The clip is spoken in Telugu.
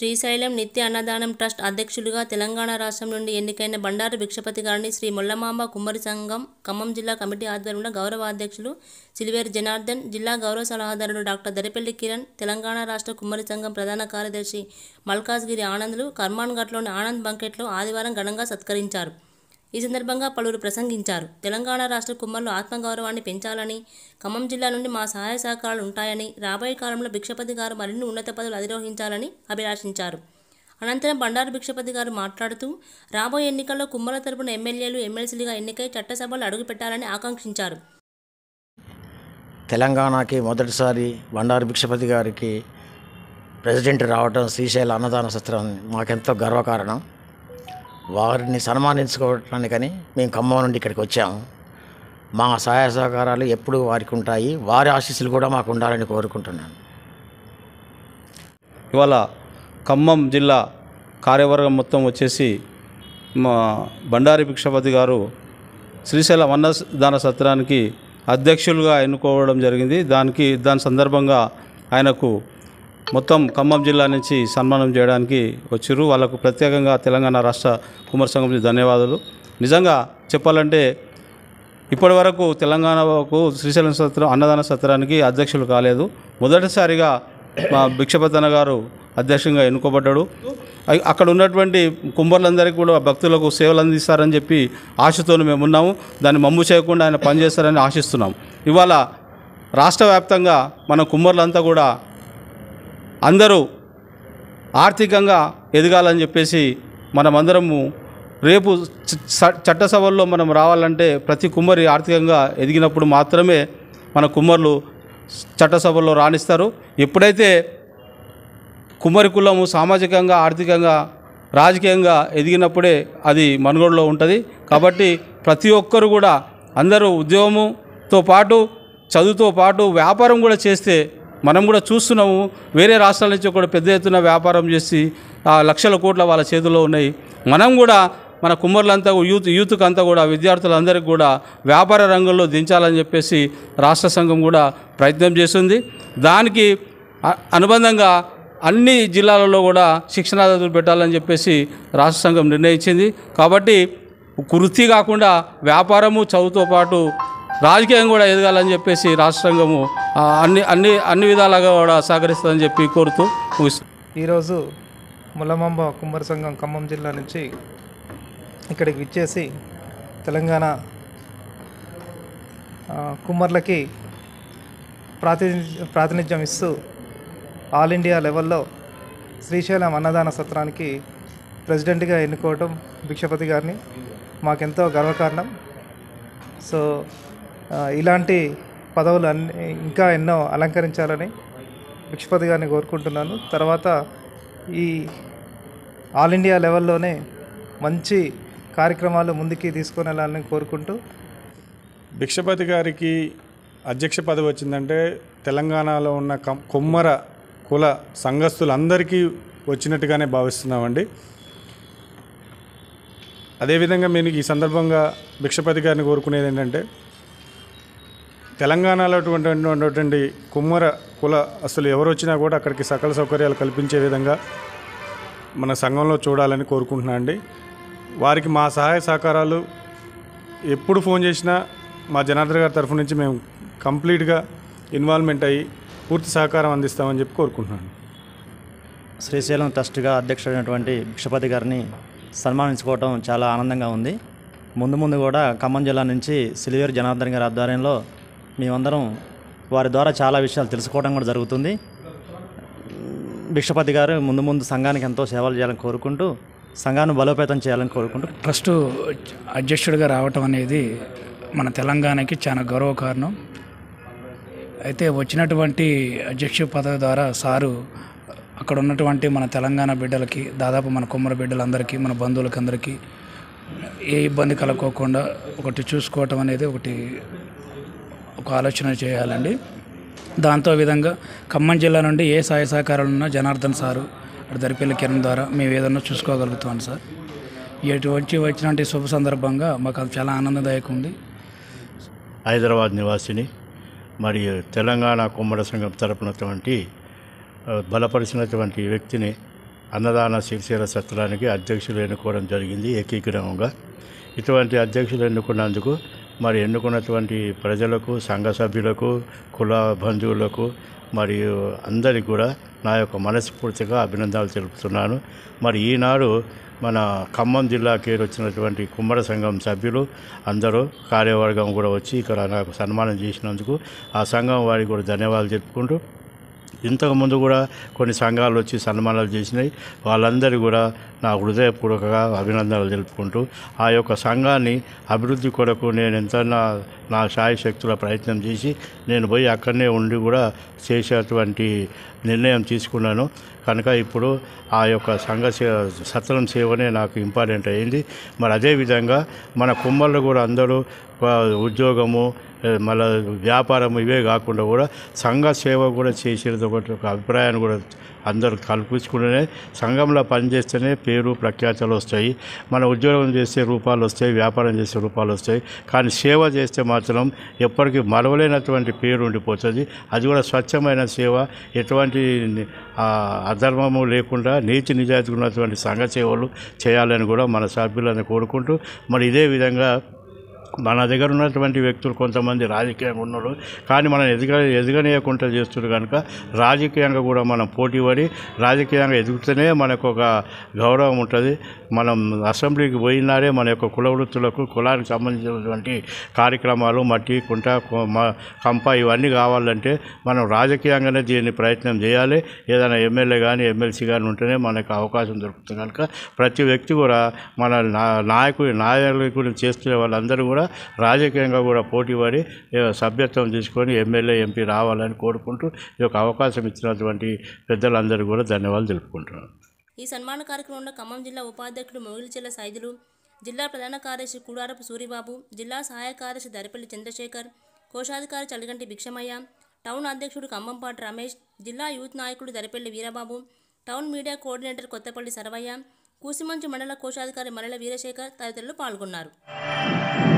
శ్రీశైలం నిత్య అన్నదానం ట్రస్ట్ అధ్యక్షులుగా తెలంగాణ రాష్ట్రం నుండి ఎన్నికైన బండారు భిక్షపతి గారిని శ్రీ ముల్లమాంబ కుమ్మరి సంఘం ఖమ్మం జిల్లా కమిటీ ఆధ్వర్యంలో గౌరవ అధ్యక్షులు సిలివేరు జనార్దన్ జిల్లా గౌరవ సలహాదారుడు డాక్టర్ దరిపల్లి కిరణ్ తెలంగాణ రాష్ట్ర కుమ్మరి సంఘం ప్రధాన కార్యదర్శి మల్కాజ్గిరి ఆనంద్లు కర్మాన్ఘట్లోని ఆనంద్ బంకెట్లో ఆదివారం ఘనంగా సత్కరించారు ఈ సందర్భంగా పలువురు ప్రసంగించారు తెలంగాణ రాష్ట్ర కుమ్మర్లు ఆత్మగౌరవాన్ని పెంచాలని ఖమ్మం జిల్లా నుండి మా సహాయ సహకారాలు ఉంటాయని రాబోయే కాలంలో భిక్షపతి గారు మరిన్ని ఉన్నత పదవులు అధిరోహించాలని అభిలాషించారు అనంతరం బండారు భిక్షపతి గారు మాట్లాడుతూ రాబోయే ఎన్నికల్లో కుమ్మల తరపున ఎమ్మెల్యేలు ఎమ్మెల్సీలుగా ఎన్నికై చట్టసభలు అడుగుపెట్టాలని ఆకాంక్షించారు తెలంగాణకి మొదటిసారి బండారు భిక్షపతి గారికి ప్రెసిడెంట్ రావడం శ్రీశైల అన్నదాన శస్త్రం మాకెంతో గర్వకారణం వారిని సన్మానించుకోవటానికని మేము ఖమ్మం నుండి ఇక్కడికి వచ్చాము మా సహాయ సహకారాలు ఎప్పుడూ వారికి ఉంటాయి వారి ఆశీస్సులు కూడా మాకు ఉండాలని కోరుకుంటున్నాను ఇవాళ ఖమ్మం జిల్లా కార్యవర్గం మొత్తం వచ్చేసి మా బండారి భిక్షపతి గారు శ్రీశైల అన్నదాన సత్రానికి అధ్యక్షులుగా ఎన్నుకోవడం జరిగింది దానికి దాని సందర్భంగా ఆయనకు మొత్తం ఖమ్మం జిల్లా నుంచి సన్మానం చేయడానికి వచ్చారు వాళ్ళకు ప్రత్యేకంగా తెలంగాణ రాష్ట్ర కుమార్ సంఘం ధన్యవాదాలు నిజంగా చెప్పాలంటే ఇప్పటి వరకు తెలంగాణకు శ్రీశైలం సత్రం అన్నదాన సత్రానికి అధ్యక్షులు కాలేదు మొదటిసారిగా మా భిక్షపతన గారు అధ్యక్షంగా ఎన్నుకోబడ్డాడు అక్కడ ఉన్నటువంటి కుంబర్లందరికీ కూడా భక్తులకు సేవలు అందిస్తారని చెప్పి ఆశతో ఉన్నాము దాన్ని మమ్ము చేయకుండా ఆయన పనిచేస్తారని ఆశిస్తున్నాం ఇవాళ రాష్ట్ర వ్యాప్తంగా మన కుమ్మర్లంతా కూడా అందరూ ఆర్థికంగా ఎదగాలని చెప్పేసి మనమందరము రేపు చట్టసభల్లో మనం రావాలంటే ప్రతి కుమ్మరి ఆర్థికంగా ఎదిగినప్పుడు మాత్రమే మన కుమ్మరులు చట్టసభల్లో రాణిస్తారు ఎప్పుడైతే కుమ్మరి కులము సామాజికంగా ఆర్థికంగా రాజకీయంగా ఎదిగినప్పుడే అది మనుగడలో ఉంటుంది కాబట్టి ప్రతి ఒక్కరు కూడా అందరూ ఉద్యోగముతో పాటు చదువుతో పాటు వ్యాపారం కూడా చేస్తే మనం కూడా చూస్తున్నాము వేరే రాష్ట్రాల నుంచి కూడా పెద్ద ఎత్తున వ్యాపారం చేసి లక్షల కోట్ల వాళ్ళ చేతుల్లో ఉన్నాయి మనం కూడా మన కుమ్మర్లంతా యూత్ యూత్కి అంతా కూడా విద్యార్థులందరికీ కూడా వ్యాపార రంగంలో దించాలని చెప్పేసి రాష్ట్ర సంఘం కూడా ప్రయత్నం చేస్తుంది దానికి అనుబంధంగా అన్ని జిల్లాలలో కూడా శిక్షణ పెట్టాలని చెప్పేసి రాష్ట్ర సంఘం నిర్ణయించింది కాబట్టి వృత్తి కాకుండా వ్యాపారము చదువుతో పాటు రాజకీయం కూడా ఎదగాలని చెప్పేసి రాష్ట్ర సంఘము అన్ని అన్ని అన్ని విధాలుగా కూడా సహకరిస్తుందని చెప్పి కోరుతూ ఈరోజు ములమంబ కుమ్మరి సంఘం ఖమ్మం జిల్లా నుంచి ఇక్కడికి విచ్చేసి తెలంగాణ కుమ్మర్లకి ప్రాతినిధ్య ప్రాతినిధ్యం ఇస్తూ ఆల్ ఇండియా లెవెల్లో శ్రీశైలం అన్నదాన సత్రానికి ప్రెసిడెంట్గా ఎన్నుకోవటం భిక్షపతి గారిని మాకెంతో గర్వకారణం సో ఇలాంటి పదవులు అన్ని ఇంకా ఎన్నో అలంకరించాలని భిక్షపతి గారిని కోరుకుంటున్నాను తర్వాత ఈ ఆల్ ఇండియా లెవెల్లోనే మంచి కార్యక్రమాలు ముందుకి తీసుకొని వెళ్ళాలని కోరుకుంటూ భిక్షపతి గారికి అధ్యక్ష పదవి వచ్చిందంటే తెలంగాణలో ఉన్న కొమ్మర కుల సంఘస్థులందరికీ వచ్చినట్టుగానే భావిస్తున్నామండి అదేవిధంగా మీకు ఈ సందర్భంగా భిక్షపతి గారిని కోరుకునేది ఏంటంటే తెలంగాణలో ఉన్నటువంటి కుమ్మర కుల అసలు ఎవరు వచ్చినా కూడా అక్కడికి సకల సౌకర్యాలు కల్పించే విధంగా మన సంఘంలో చూడాలని కోరుకుంటున్నాను అండి వారికి మా సహాయ సహకారాలు ఎప్పుడు ఫోన్ చేసినా మా జనార్దన్ గారి తరఫు నుంచి మేము కంప్లీట్గా ఇన్వాల్వ్మెంట్ అయ్యి పూర్తి సహకారం అందిస్తామని చెప్పి కోరుకుంటున్నాను శ్రీశైలం ట్రస్ట్గా అధ్యక్షుడైనటువంటి భిక్షపతి గారిని సన్మానించుకోవటం చాలా ఆనందంగా ఉంది ముందు ముందు కూడా ఖమ్మం జిల్లా నుంచి సిలివేరు జనార్దన్ గారి ఆధ్వర్యంలో మేమందరం వారి ద్వారా చాలా విషయాలు తెలుసుకోవడం కూడా జరుగుతుంది బిక్షపతి గారు ముందు ముందు సంఘానికి ఎంతో సేవలు చేయాలని కోరుకుంటూ సంఘాన్ని బలోపేతం చేయాలని కోరుకుంటూ ఫస్ట్ అధ్యక్షుడిగా రావటం అనేది మన తెలంగాణకి చాలా గౌరవ కారణం అయితే వచ్చినటువంటి అధ్యక్ష పదవి ద్వారా సారు అక్కడ ఉన్నటువంటి మన తెలంగాణ బిడ్డలకి దాదాపు మన కుమ్మర బిడ్డలందరికీ మన బంధువులకి అందరికీ ఏ ఇబ్బంది కలగకోకుండా ఒకటి చూసుకోవటం అనేది ఒకటి ఒక ఆలోచన చేయాలండి దాంతో విధంగా ఖమ్మం జిల్లా నుండి ఏ సహాయ సహకారాలు ఉన్నా జనార్దన్ సారు దరిపల్లి కిరణ్ ద్వారా మేము ఏదన్నా చూసుకోగలుగుతాం సార్ ఎటువంటి వచ్చినటువంటి శుభ సందర్భంగా మాకు అది చాలా ఆనందదాయకం ఉంది హైదరాబాద్ నివాసిని మరియు తెలంగాణ కుమ్మడ సంఘం తరపునటువంటి బలపరిచినటువంటి వ్యక్తిని అన్నదాన శిక్షణ సత్రానికి అధ్యక్షులు ఎన్నుకోవడం జరిగింది ఏకీకృతంగా ఇటువంటి అధ్యక్షులు ఎన్నుకున్నందుకు మరి ఎన్నుకున్నటువంటి ప్రజలకు సంఘ సభ్యులకు కుల బంధువులకు మరియు అందరికి కూడా నా యొక్క మనస్ఫూర్తిగా అభినందనలు తెలుపుతున్నాను మరి ఈనాడు మన ఖమ్మం జిల్లాకి వచ్చినటువంటి కుమ్మర సంఘం సభ్యులు అందరూ కార్యవర్గం కూడా వచ్చి ఇక్కడ నాకు సన్మానం చేసినందుకు ఆ సంఘం వారికి కూడా ధన్యవాదాలు చెప్పుకుంటూ ఇంతకుముందు కూడా కొన్ని సంఘాలు వచ్చి సన్మానాలు చేసినాయి వాళ్ళందరూ కూడా నా హృదయపూర్వకంగా అభినందనలు తెలుపుకుంటూ ఆ యొక్క సంఘాన్ని అభివృద్ధి కొరకు నేను ఎంత నా నా శక్తుల ప్రయత్నం చేసి నేను పోయి అక్కడనే ఉండి కూడా చేసేటువంటి నిర్ణయం తీసుకున్నాను కనుక ఇప్పుడు ఆ యొక్క సంఘ సత్రం సేవనే నాకు ఇంపార్టెంట్ అయింది మరి అదేవిధంగా మన కుమ్మళ్ళు కూడా అందరూ ఉద్యోగము మళ్ళీ వ్యాపారం ఇవే కాకుండా కూడా సంఘ సేవ కూడా చేసేది ఒకటి ఒక అభిప్రాయాన్ని కూడా అందరూ కల్పించుకుంటేనే సంఘంలో పనిచేస్తేనే పేరు ప్రఖ్యాతలు వస్తాయి మన ఉద్యోగం చేస్తే రూపాలు వస్తాయి వ్యాపారం చేసే రూపాలు వస్తాయి కానీ సేవ చేస్తే మాత్రం ఎప్పటికీ మరవలేనటువంటి పేరు ఉండిపోతుంది అది కూడా స్వచ్ఛమైన సేవ ఎటువంటి అధర్మము లేకుండా నీతి నిజాయితీ ఉన్నటువంటి సంఘ సేవలు చేయాలని కూడా మన సభ్యులను కోరుకుంటూ మరి ఇదే విధంగా మన దగ్గర ఉన్నటువంటి వ్యక్తులు కొంతమంది రాజకీయంగా ఉన్నారు కానీ మనం ఎదుగ ఎదగనీయకుండా చేస్తున్నారు కనుక రాజకీయంగా కూడా మనం పోటీ పడి రాజకీయంగా ఎదుగుతూనే మనకు ఒక గౌరవం ఉంటుంది మనం అసెంబ్లీకి పోయినారే మన యొక్క కుల వృత్తులకు కులానికి సంబంధించినటువంటి కార్యక్రమాలు మట్టి కుంట కంప ఇవన్నీ కావాలంటే మనం రాజకీయంగానే దీన్ని ప్రయత్నం చేయాలి ఏదైనా ఎమ్మెల్యే కానీ ఎమ్మెల్సీ కానీ ఉంటేనే మనకు అవకాశం దొరుకుతుంది కనుక ప్రతి వ్యక్తి కూడా మన నాయకుడి నాయకుడిని చేస్తున్న వాళ్ళందరూ కూడా రాజకీయంగా కూడా పోటీపడి సభ్యత్వం తీసుకొని ఎమ్మెల్యే ఎంపీ రావాలని కోరుకుంటూ ఈ యొక్క అవకాశం ఇచ్చినటువంటి పెద్దలందరూ కూడా ధన్యవాదాలు తెలుపుకుంటున్నాను ఈ సన్మాన కార్యక్రమంలో ఖమ్మం జిల్లా ఉపాధ్యక్షుడు మొగిలిచెల్ల సైదులు జిల్లా ప్రధాన కార్యదర్శి కూడారపు సూరిబాబు జిల్లా సహాయ కార్యదర్శి దరిపల్లి చంద్రశేఖర్ కోశాధికారి చలిగంటి భిక్షమయ్య టౌన్ అధ్యక్షుడు ఖమ్మంపాటి రమేష్ జిల్లా యూత్ నాయకుడు Daripalli Veerababu town media coordinator Kothapalli Saravaiah Kusumanchi మండల కోశాధికారి మరల వీరశేఖర్ తదితరులు పాల్గొన్నారు